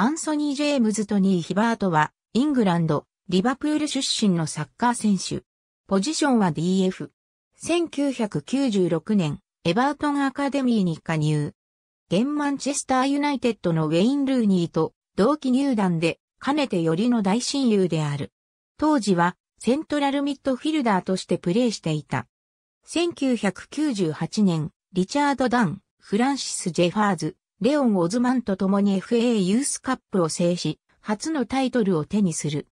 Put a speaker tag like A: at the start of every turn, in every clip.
A: アンソニー・ジェームズ・トニー・ヒバートは、イングランド、リバプール出身のサッカー選手。ポジションは DF。1996年、エバートンアカデミーに加入。現マンチェスターユナイテッドのウェイン・ルーニーと同期入団で、かねてよりの大親友である。当時は、セントラルミッドフィルダーとしてプレーしていた。1998年、リチャード・ダン、フランシス・ジェファーズ、レオン・オズマンと共に FA ユースカップを制し、初のタイトルを手にする。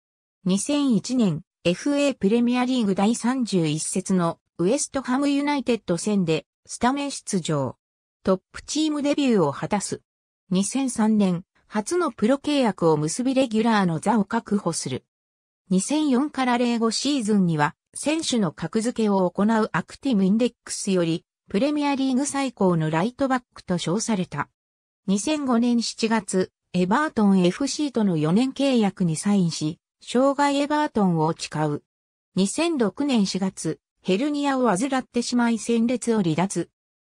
A: 2001年、FA プレミアリーグ第31節のウエストハムユナイテッド戦でスタメン出場。トップチームデビューを果たす。2003年、初のプロ契約を結びレギュラーの座を確保する。2004から05シーズンには、選手の格付けを行うアクティブインデックスより、プレミアリーグ最高のライトバックと称された。2005年7月、エバートン FC との4年契約にサインし、生涯エバートンを誓う。2006年4月、ヘルニアを患ってしまい戦列を離脱。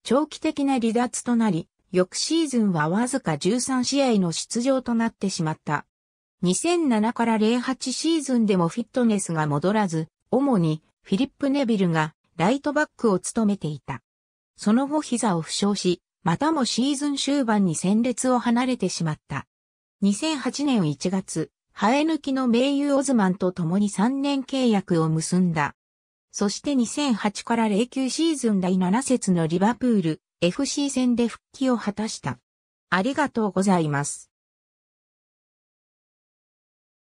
A: 長期的な離脱となり、翌シーズンはわずか13試合の出場となってしまった。2007から08シーズンでもフィットネスが戻らず、主にフィリップ・ネビルがライトバックを務めていた。その後膝を負傷し、またもシーズン終盤に戦列を離れてしまった。2008年1月、生え抜きの名優オズマンと共に3年契約を結んだ。そして2008から09シーズン第7節のリバプール FC 戦で復帰を果たした。ありがとうございま
B: す。